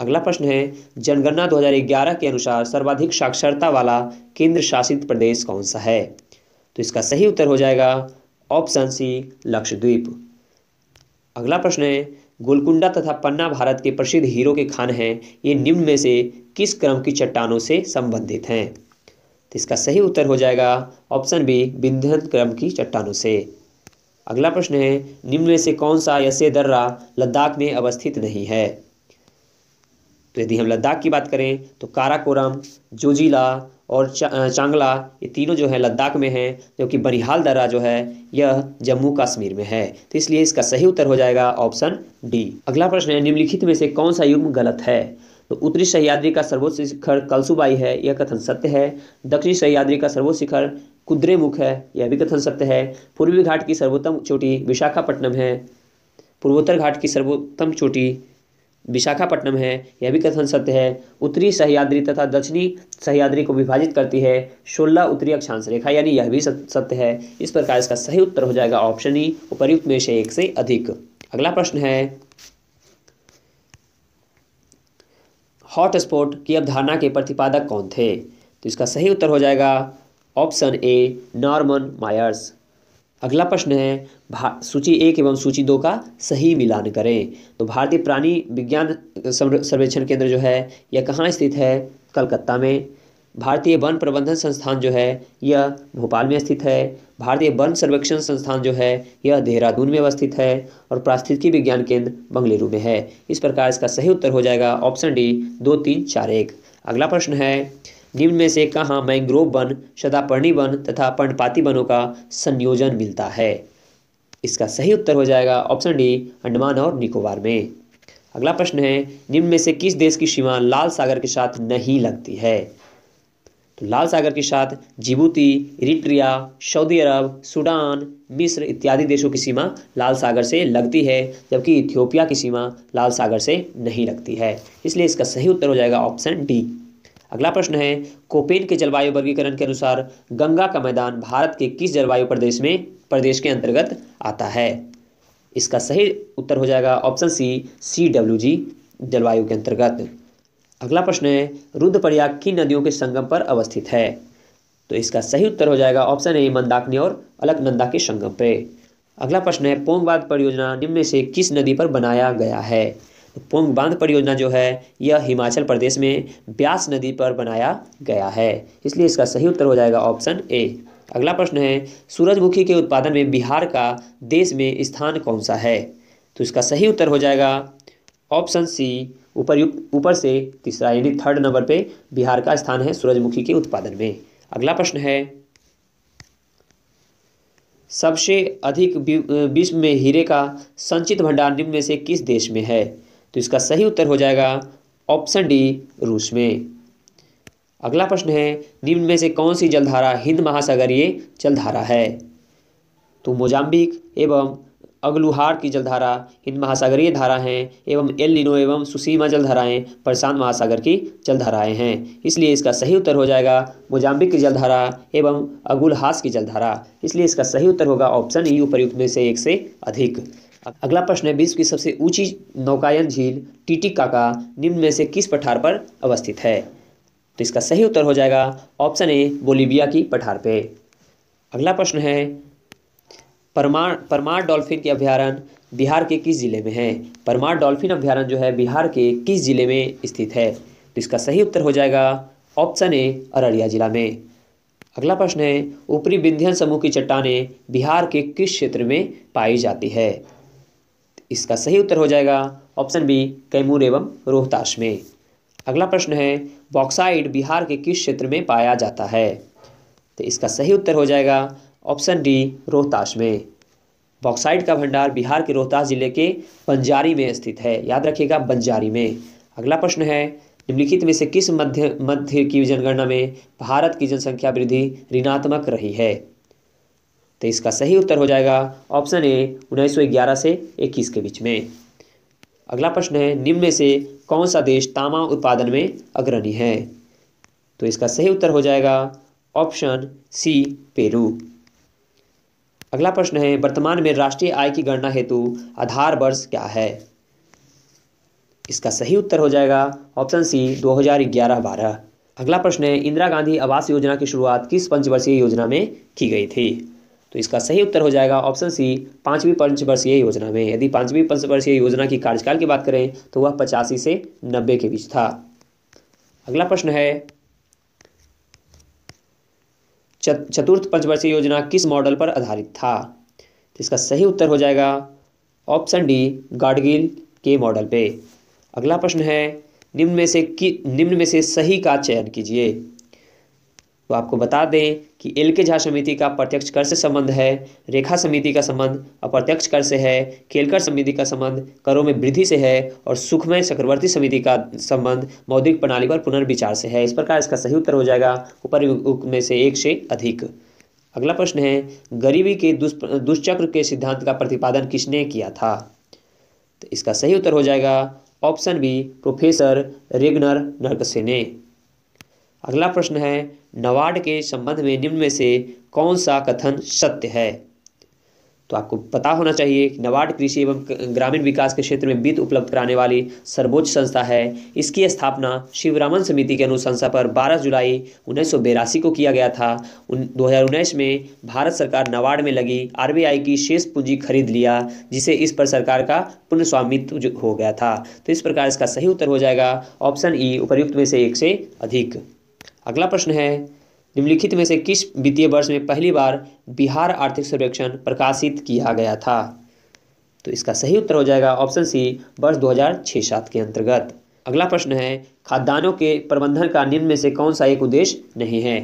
अगला प्रश्न है जनगणना 2011 के अनुसार सर्वाधिक साक्षरता वाला केंद्र शासित प्रदेश कौन सा है तो इसका सही उत्तर हो जाएगा ऑप्शन सी लक्षद्वीप अगला प्रश्न है गोलकुंडा तथा पन्ना भारत के प्रसिद्ध हीरो के खान हैं ये निम्न में से किस क्रम की चट्टानों से संबंधित हैं तो इसका सही उत्तर हो जाएगा ऑप्शन बी विंध्यन क्रम की चट्टानों से अगला प्रश्न है निम्न में से कौन सा यसे दर्रा लद्दाख में अवस्थित नहीं है तो यदि हम लद्दाख की बात करें तो काराकोरम जोजिला और चा, चांगला ये तीनों जो है लद्दाख में हैं जबकि बनिहाल दर्रा जो है यह जम्मू कश्मीर में है तो इसलिए इसका सही उत्तर हो जाएगा ऑप्शन डी अगला प्रश्न है निम्नलिखित में से कौन सा युग्म गलत है तो उत्तरी सहयाद्री का सर्वोच्च शिखर कलसुबाई है यह कथन सत्य है दक्षिणी सहयाद्री का सर्वोच्च शिखर कुद्रेमुख है यह भी कथन सत्य है पूर्वी घाट की सर्वोत्तम चोटी विशाखापट्टनम है पूर्वोत्तर घाट की सर्वोत्तम चोटी विशाखापट्टनम है यह भी कथन सत्य है उत्तरी सहयाद्री तथा दक्षिणी सहयाद्री को विभाजित करती है शोला उत्तरी अक्षांश रेखा यानी यह भी सत्य है इस प्रकार इसका सही उत्तर हो जाएगा ऑप्शन ई उपरयुक्त में से एक से अधिक अगला प्रश्न है हॉटस्पॉट की अवधारणा के प्रतिपादक कौन थे तो इसका सही उत्तर हो जाएगा ऑप्शन ए नॉर्मन मायर्स अगला प्रश्न है सूची एक एवं सूची दो का सही मिलान करें तो भारतीय प्राणी विज्ञान सर्वेक्षण केंद्र जो है यह कहाँ स्थित है कलकत्ता में भारतीय वन प्रबंधन संस्थान जो है यह भोपाल में स्थित है भारतीय वन सर्वेक्षण संस्थान जो है यह देहरादून में अवस्थित है और पारिस्थितिकी विज्ञान केंद्र बंगलुरु में है इस प्रकार इसका सही उत्तर हो जाएगा ऑप्शन डी दो तीन चार एक अगला प्रश्न है निम्न में से कहाँ मैंग्रोव वन सदापर्णी वन तथा पर्णपाती वनों का संयोजन मिलता है इसका सही उत्तर हो जाएगा ऑप्शन डी अंडमान और निकोबार में अगला प्रश्न है निम्न में से किस देश की सीमा लाल सागर के साथ नहीं लगती है तो लाल सागर के साथ Djibouti Eritrea Saudi Arab Sudan मिस्र इत्यादि देशों की सीमा लाल सागर से लगती है जबकि इथियोपिया की सीमा लाल सागर से नहीं लगती है इसलिए इसका सही उत्तर हो जाएगा ऑप्शन डी अगला प्रश्न है कोपेन के जलवायु वर्गीकरण के अनुसार गंगा का मैदान भारत के किस जलवायु प्रदेश में प्रदेश के अंतर्गत आता है इसका सही उत्तर हो जाएगा ऑप्शन सी सी डब्ल्यू जी जलवायु के अंतर्गत अगला प्रश्न है रुद्रप्रयाग किन नदियों के संगम पर अवस्थित है तो इसका सही उत्तर हो जाएगा ऑप्शन ए मंदाकनी और अलकनंदा के संगम पे अगला प्रश्न है पोंग बांध परियोजना निम्न से किस नदी पर बनाया गया है तो पोंग बांध परियोजना जो है यह हिमाचल प्रदेश में ब्यास नदी पर बनाया गया है इसलिए इसका सही उत्तर हो जाएगा ऑप्शन ए अगला प्रश्न है सूरजमुखी के उत्पादन में बिहार का देश में स्थान कौन सा है तो इसका सही उत्तर हो जाएगा ऑप्शन सी उपरयुक्त ऊपर से तीसरा यानी थर्ड नंबर पे बिहार का स्थान है सूरजमुखी के उत्पादन में अगला प्रश्न है सबसे अधिक विश्व में हीरे का संचित भंडार निम्न में से किस देश में है तो इसका सही उत्तर हो जाएगा ऑप्शन डी रूस में अगला प्रश्न है निम्न में से कौन सी जलधारा हिंद महासागरीय जलधारा है तो मोजाम्बिक एवं अगलुहार की जलधारा हिंद महासागरीय धारा हैं एवं एल निनो एवं सुसीमा जलधाराएँ प्रशांत महासागर की जलधाराएँ हैं इसलिए इसका सही उत्तर हो जाएगा मोजाम्बिक की जलधारा एवं अगुलहास की जलधारा इसलिए इसका सही उत्तर होगा ऑप्शन ई उपयुक्त में से एक से अधिक अगला प्रश्न है विश्व की सबसे ऊंची नौकायन झील टीटी काका निम्न में से किस पठार पर अवस्थित है तो इसका सही उत्तर हो जाएगा ऑप्शन ए बोलीबिया की पठार पे अगला प्रश्न है परमार परमार डॉल्फिन के अभ्यारण बिहार के किस ज़िले में है परमार डॉल्फिन अभ्यारण जो है बिहार के किस ज़िले में स्थित है तो इसका सही उत्तर हो जाएगा ऑप्शन ए अररिया जिला में अगला प्रश्न है ऊपरी विंध्यन समूह की चट्टाने बिहार के किस क्षेत्र में पाई जाती है इसका सही उत्तर हो जाएगा ऑप्शन बी कैमूर एवं रोहतास में अगला प्रश्न है बॉक्साइड बिहार के किस क्षेत्र में पाया जाता है तो इसका सही उत्तर हो जाएगा ऑप्शन डी रोहतास में बॉक्साइट का भंडार बिहार के रोहतास जिले के बंजारी में स्थित है याद रखिएगा बंजारी में अगला प्रश्न है निम्नलिखित में से किस मध्य मध्य की जनगणना में भारत की जनसंख्या वृद्धि ऋणात्मक रही है तो इसका सही उत्तर हो जाएगा ऑप्शन ए 1911 से 21 के बीच में अगला प्रश्न है निम्न में से कौन सा देश तामा उत्पादन में अग्रणी है तो इसका सही उत्तर हो जाएगा ऑप्शन सी पेरू अगला प्रश्न है वर्तमान में राष्ट्रीय आय की गणना हेतु आधार वर्ष क्या है इसका सही उत्तर हो जाएगा ऑप्शन सी 2011-12 अगला प्रश्न है इंदिरा गांधी आवास योजना की शुरुआत किस पंचवर्षीय योजना में की गई थी तो इसका सही उत्तर हो जाएगा ऑप्शन सी पांचवी पंचवर्षीय योजना में यदि पांचवी पंचवर्षीय योजना की कार्यकाल की बात करें तो वह पचासी से नब्बे के बीच था अगला प्रश्न है चतुर्थ पंचवर्षीय योजना किस मॉडल पर आधारित था तो इसका सही उत्तर हो जाएगा ऑप्शन डी गाडगिल के मॉडल पे अगला प्रश्न है निम्न में से कि निम्न में से सही का चयन कीजिए तो आपको बता दें कि एल के झा समिति का प्रत्यक्ष कर से संबंध है रेखा समिति का संबंध अप्रत्यक्ष कर से है केलकर समिति का संबंध करों में वृद्धि से है और सुखमय चक्रवर्ती समिति का संबंध मौद्रिक प्रणाली पर पुनर्विचार से है इस प्रकार इसका सही उत्तर हो जाएगा ऊपर में से एक से अधिक अगला प्रश्न है गरीबी के दुष्चक्र के सिद्धांत का प्रतिपादन किसने किया था तो इसका सही उत्तर हो जाएगा option B professor Ragnar Nurkse ने अगला प्रश्न है नवाड के संबंध में निम्न में से कौन सा कथन सत्य है तो आपको पता होना चाहिए कि नवाड कृषि एवं ग्रामीण विकास के क्षेत्र में वित्त उपलब्ध कराने वाली सर्वोच्च संस्था है इसकी स्थापना शिवरामन समिति के अनुशंसा पर 12 जुलाई उन्नीस को किया गया था दो में भारत सरकार नवाड में लगी आर की शेष पूंजी खरीद लिया जिसे इस पर सरकार का पुनः स्वामित्व हो गया था तो इस प्रकार इसका सही उत्तर हो जाएगा ऑप्शन ई उपयुक्त में से एक से अधिक अगला प्रश्न है निम्नलिखित में से किस वित्तीय वर्ष में पहली बार बिहार आर्थिक सर्वेक्षण प्रकाशित किया गया था तो इसका सही उत्तर हो जाएगा ऑप्शन सी वर्ष दो हजार के अंतर्गत अगला प्रश्न है खाद्यान्नों के प्रबंधन का निम्न में से कौन सा एक उद्देश्य नहीं है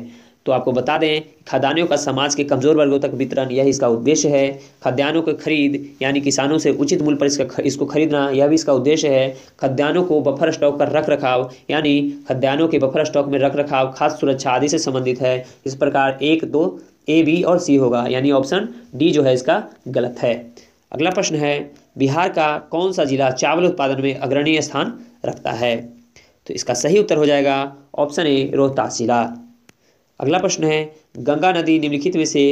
तो आपको बता दें खाद्यान्नों का समाज के कमज़ोर वर्गों तक वितरण यह इसका उद्देश्य है खाद्यान्नों की खरीद यानी किसानों से उचित मूल्य पर इसका इसको खरीदना यह भी इसका उद्देश्य है खाद्यान्नों को बफर स्टॉक का रख रखाव यानी खाद्यान्नों के बफर स्टॉक में रख रखाव खाद्य सुरक्षा आदि से संबंधित है इस प्रकार एक दो ए बी और सी होगा यानी ऑप्शन डी जो है इसका गलत है अगला प्रश्न है बिहार का कौन सा जिला चावल उत्पादन में अग्रणीय स्थान रखता है तो इसका सही उत्तर हो जाएगा ऑप्शन ए रोहतास जिला अगला प्रश्न है गंगा नदी निम्नलिखित में से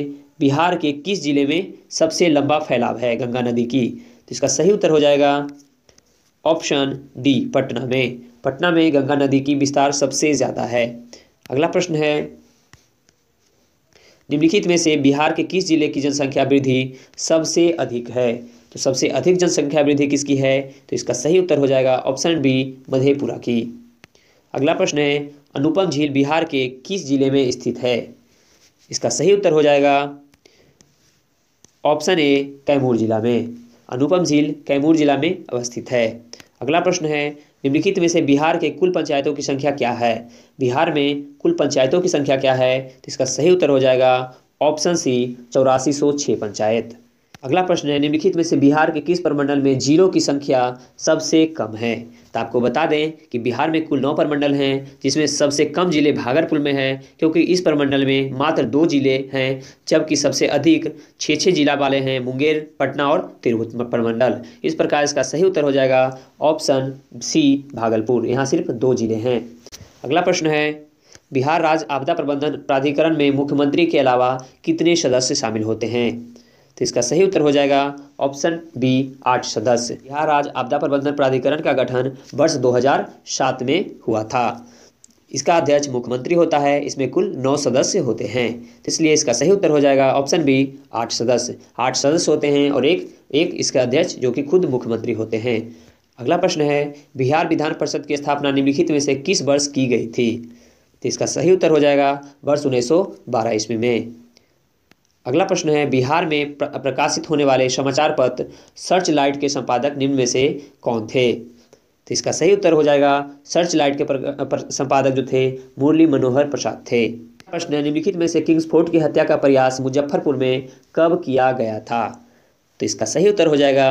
बिहार के किस जिले में सबसे लंबा फैलाव है गंगा नदी की तो इसका सही उत्तर हो जाएगा ऑप्शन डी पटना में पटना में गंगा नदी की विस्तार सबसे ज़्यादा है अगला प्रश्न है निम्नलिखित में से बिहार के किस जिले की जनसंख्या वृद्धि सबसे अधिक है तो सबसे अधिक जनसंख्या वृद्धि किसकी है तो इसका सही उत्तर हो जाएगा ऑप्शन बी मधेपुरा की अगला प्रश्न है अनुपम झील बिहार के किस जिले में स्थित है इसका सही उत्तर हो जाएगा ऑप्शन ए कैमूर जिला में अनुपम झील कैमूर जिला में अवस्थित है अगला प्रश्न है निम्नलिखित में से बिहार के कुल पंचायतों की संख्या क्या है बिहार में कुल पंचायतों की संख्या क्या है तो इसका सही उत्तर हो जाएगा ऑप्शन सी चौरासी सौ छः पंचायत अगला प्रश्न है निम्नलिखित में से बिहार के किस प्रमंडल में जिलों की संख्या सबसे कम है तो आपको बता दें कि बिहार में कुल नौ प्रमंडल हैं जिसमें सबसे कम जिले भागलपुर में हैं क्योंकि इस प्रमंडल में मात्र दो जिले हैं जबकि सबसे अधिक छः छः जिला वाले हैं मुंगेर पटना और तिरहुत प्रमंडल इस प्रकार इसका सही उत्तर हो जाएगा ऑप्शन सी भागलपुर यहाँ सिर्फ दो जिले हैं अगला प्रश्न है बिहार राज्य आपदा प्रबंधन प्राधिकरण में मुख्यमंत्री के अलावा कितने सदस्य शामिल होते हैं तो इसका सही उत्तर हो जाएगा ऑप्शन बी आठ सदस्य बिहार राज्य आपदा प्रबंधन प्राधिकरण का गठन वर्ष 2007 में हुआ था इसका अध्यक्ष मुख्यमंत्री होता है इसमें कुल नौ सदस्य होते हैं तो इसलिए इसका सही उत्तर हो जाएगा ऑप्शन बी आठ सदस्य आठ सदस्य होते हैं और एक एक इसका अध्यक्ष जो कि खुद मुख्यमंत्री होते हैं अगला प्रश्न है बिहार विधान परिषद की स्थापना निम्नलिखित में से किस वर्ष की गई थी तो इसका सही उत्तर हो जाएगा वर्ष उन्नीस सौ ईस्वी में अगला प्रश्न है बिहार में प्रकाशित होने वाले समाचार पत्र सर्च लाइट के संपादक निम्न में से कौन थे तो इसका सही उत्तर हो जाएगा सर्च लाइट के प्र, प्र, संपादक जो थे मुरली मनोहर प्रसाद थे प्रश्न निम्नलिखित में से किंग्स फोर्ट की हत्या का प्रयास मुजफ्फरपुर में कब किया गया था तो इसका सही उत्तर हो जाएगा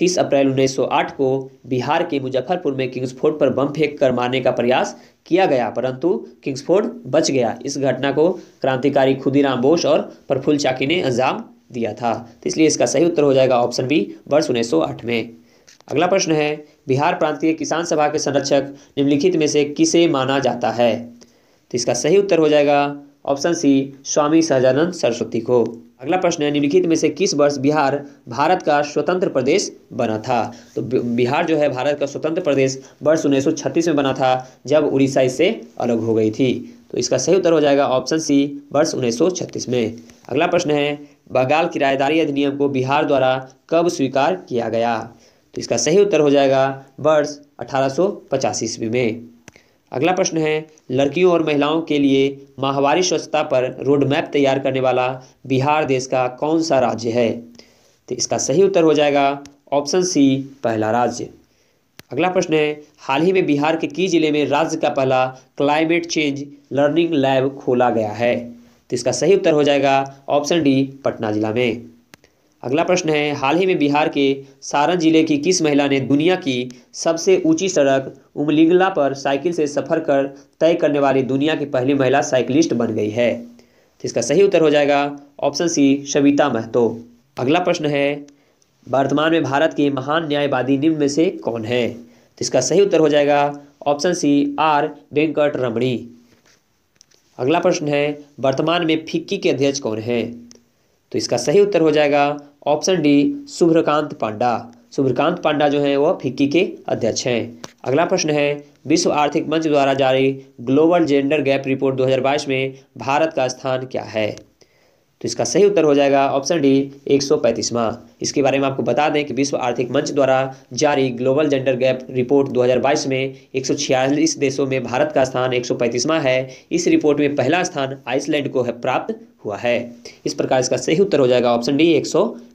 30 अप्रैल 1908 को बिहार के मुजफ्फरपुर में किंग्सफोर्ड पर बम फेंक कर मारने का प्रयास किया गया परंतु किंग्सफोर्ड बच गया इस घटना को क्रांतिकारी खुदीराम बोस और प्रफुल्ल चाकी ने अंजाम दिया था तो इसलिए इसका सही उत्तर हो जाएगा ऑप्शन बी वर्ष आठ में अगला प्रश्न है बिहार प्रांतीय किसान सभा के संरक्षक निम्नलिखित में से किसे माना जाता है तो इसका सही उत्तर हो जाएगा ऑप्शन सी स्वामी सहजानंद सरस्वती को अगला प्रश्न है निम्नलिखित में से किस वर्ष बिहार भारत का स्वतंत्र प्रदेश बना था तो बिहार जो है भारत का स्वतंत्र प्रदेश वर्ष छत्तीस में बना था जब उड़ीसा इससे अलग हो गई थी तो इसका सही उत्तर हो जाएगा ऑप्शन सी वर्ष छत्तीस में अगला प्रश्न है बंगाल किराएदारी अधिनियम को बिहार द्वारा कब स्वीकार किया गया तो इसका सही उत्तर हो जाएगा वर्ष अठारह ईस्वी में अगला प्रश्न है लड़कियों और महिलाओं के लिए माहवारी स्वच्छता पर रोड मैप तैयार करने वाला बिहार देश का कौन सा राज्य है तो इसका सही उत्तर हो जाएगा ऑप्शन सी पहला राज्य अगला प्रश्न है हाल ही में बिहार के की जिले में राज्य का पहला क्लाइमेट चेंज लर्निंग लैब खोला गया है तो इसका सही उत्तर हो जाएगा ऑप्शन डी पटना जिला में अगला प्रश्न है हाल ही में बिहार के सारण जिले की किस महिला ने दुनिया की सबसे ऊंची सड़क उमलिंगला पर साइकिल से सफर कर तय करने वाली दुनिया की पहली महिला साइकिलिस्ट बन गई है तो इसका सही उत्तर हो जाएगा ऑप्शन सी सविता महतो अगला प्रश्न है वर्तमान में भारत के महान न्यायवादी निम्न में से कौन है तो इसका सही उत्तर हो जाएगा ऑप्शन सी आर वेंकट रमणी अगला प्रश्न है वर्तमान में फिक्की के अध्यक्ष कौन है तो इसका सही उत्तर हो जाएगा ऑप्शन डी शुभ्रकांत पांडा शुभ्रकांत पांडा जो है वह फिक्की के अध्यक्ष हैं अगला प्रश्न है विश्व आर्थिक मंच द्वारा जारी ग्लोबल जेंडर गैप रिपोर्ट 2022 में भारत का स्थान क्या है तो इसका सही उत्तर हो जाएगा ऑप्शन डी एक सौ इसके बारे में आपको बता दें कि विश्व आर्थिक मंच द्वारा जारी ग्लोबल जेंडर गैप रिपोर्ट 2022 में 146 देशों में भारत का स्थान एक है इस रिपोर्ट में पहला स्थान आइसलैंड को है प्राप्त हुआ है इस प्रकार इसका सही उत्तर हो जाएगा ऑप्शन डी एक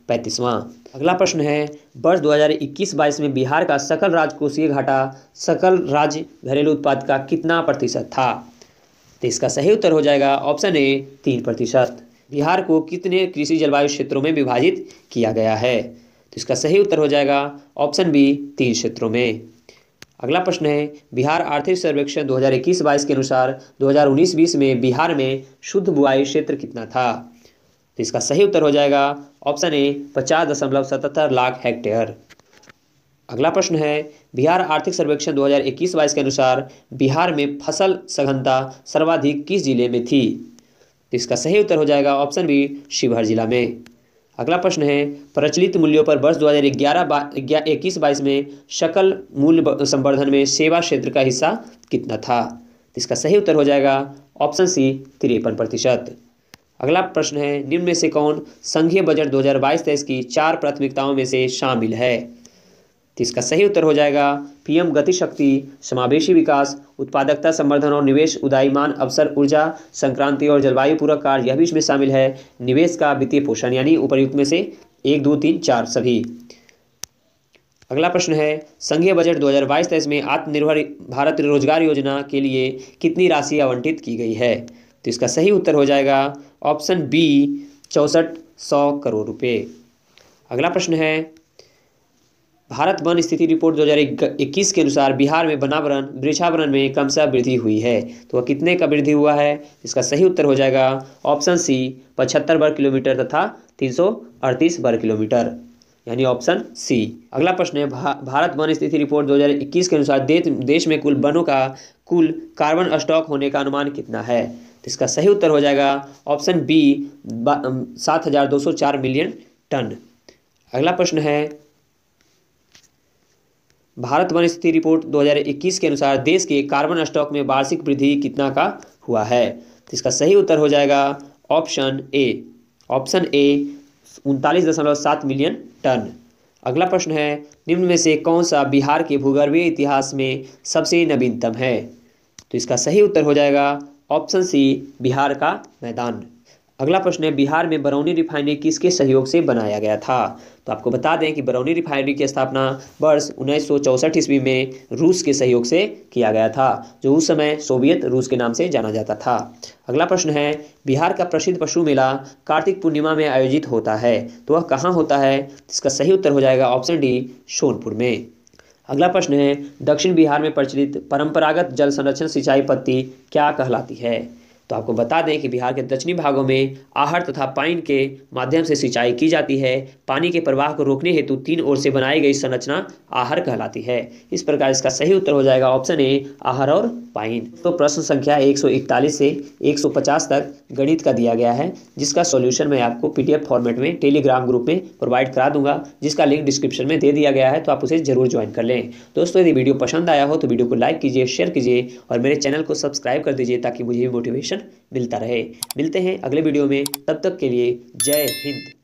पैंतीसवां अगला प्रश्न है वर्ष 2021-22 में बिहार का सकल राजकोषीय घाटा सकल राज्य घरेलू उत्पाद का कितना प्रतिशत था तो इसका सही उत्तर हो जाएगा ऑप्शन ए तीन प्रतिशत बिहार को कितने कृषि जलवायु क्षेत्रों में विभाजित किया गया है तो इसका सही उत्तर हो जाएगा ऑप्शन बी तीन क्षेत्रों में अगला प्रश्न है बिहार आर्थिक सर्वेक्षण 2021-22 के अनुसार 2019-20 में बिहार में शुद्ध बुआई क्षेत्र कितना था तो इसका सही उत्तर हो जाएगा ऑप्शन ए पचास दशमलव सतहत्तर लाख हेक्टेयर अगला प्रश्न है बिहार आर्थिक सर्वेक्षण 2021-22 के अनुसार बिहार में फसल सघनता सर्वाधिक किस जिले में थी तो इसका सही उत्तर हो जाएगा ऑप्शन बी शिवहर जिला में अगला प्रश्न है प्रचलित मूल्यों पर वर्ष 2011 इक्कीस बाईस में सकल मूल्य संवर्धन में सेवा क्षेत्र का हिस्सा कितना था तो इसका सही उत्तर हो जाएगा ऑप्शन सी तिरपन प्रतिशत अगला प्रश्न है निम्न में से कौन संघीय बजट 2022-23 की चार प्राथमिकताओं में से शामिल है तो इसका सही उत्तर हो जाएगा पीएम गतिशक्ति समावेशी विकास उत्पादकता संवर्धन और निवेश उदायमान अवसर ऊर्जा संक्रांति और जलवायु पूरक कार्य यह भी इसमें शामिल है निवेश का वित्तीय पोषण यानी उपरयुक्त में से एक दो तीन चार सभी अगला प्रश्न है संघीय बजट 2022-23 में आत्मनिर्भर भारत रोजगार योजना के लिए कितनी राशि आवंटित की गई है तो इसका सही उत्तर हो जाएगा ऑप्शन बी चौंसठ सौ करोड़ रुपये अगला प्रश्न है भारत वन स्थिति रिपोर्ट 2021 के अनुसार बिहार में वनावरण वृक्षावरण में क्रमशः वृद्धि हुई है तो वह कितने का वृद्धि हुआ है इसका सही उत्तर हो जाएगा ऑप्शन सी पचहत्तर वर्ग किलोमीटर तथा तीन वर्ग किलोमीटर यानी ऑप्शन सी अगला प्रश्न है भा, भारत वन स्थिति रिपोर्ट 2021 के अनुसार देश में कुल वनों का कुल कार्बन स्टॉक होने का अनुमान कितना है तो इसका सही उत्तर हो जाएगा ऑप्शन बी सात हजार दो सौ चार मिलियन टन अगला प्रश्न है भारत वन स्थिति रिपोर्ट 2021 के अनुसार देश के कार्बन स्टॉक में वार्षिक वृद्धि कितना का हुआ है तो इसका सही उत्तर हो जाएगा ऑप्शन ए ऑप्शन ए उनतालीस दशमलव सात मिलियन टन अगला प्रश्न है निम्न में से कौन सा बिहार के भूगर्भीय इतिहास में सबसे नवीनतम है तो इसका सही उत्तर हो जाएगा ऑप्शन सी बिहार का मैदान अगला प्रश्न है बिहार में बरौनी रिफाइनरी किसके सहयोग से बनाया गया था तो आपको बता दें कि बरौनी रिफाइनरी की स्थापना वर्ष उन्नीस सौ ईस्वी में रूस के सहयोग से किया गया था जो उस समय सोवियत रूस के नाम से जाना जाता था अगला प्रश्न है बिहार का प्रसिद्ध पशु मेला कार्तिक पूर्णिमा में आयोजित होता है तो वह कहाँ होता है इसका सही उत्तर हो जाएगा ऑप्शन डी सोनपुर में अगला प्रश्न है दक्षिण बिहार में प्रचलित परंपरागत जल संरक्षण सिंचाई पद्धति क्या कहलाती है तो आपको बता दें कि बिहार के दक्षिणी भागों में आहार तथा पाइन के माध्यम से सिंचाई की जाती है पानी के प्रवाह को रोकने हेतु तीन ओर से बनाई गई संरचना आहार कहलाती है इस प्रकार इसका सही उत्तर हो जाएगा ऑप्शन ए आहार और पाइन तो प्रश्न संख्या एक से एक तक गणित का दिया गया है जिसका सॉल्यूशन मैं आपको पीडीएफ फॉर्मेट में टेलीग्राम ग्रुप में प्रोवाइड करा दूंगा जिसका लिंक डिस्क्रिप्शन में दे दिया गया है तो आप उसे जरूर ज्वाइन कर लें दोस्तों यदि वीडियो पसंद आया हो तो वीडियो को लाइक कीजिए शेयर कीजिए और मेरे चैनल को सब्सक्राइब कर दीजिए ताकि मुझे भी मोटिवेशन मिलता रहे मिलते हैं अगले वीडियो में तब तक के लिए जय हिंद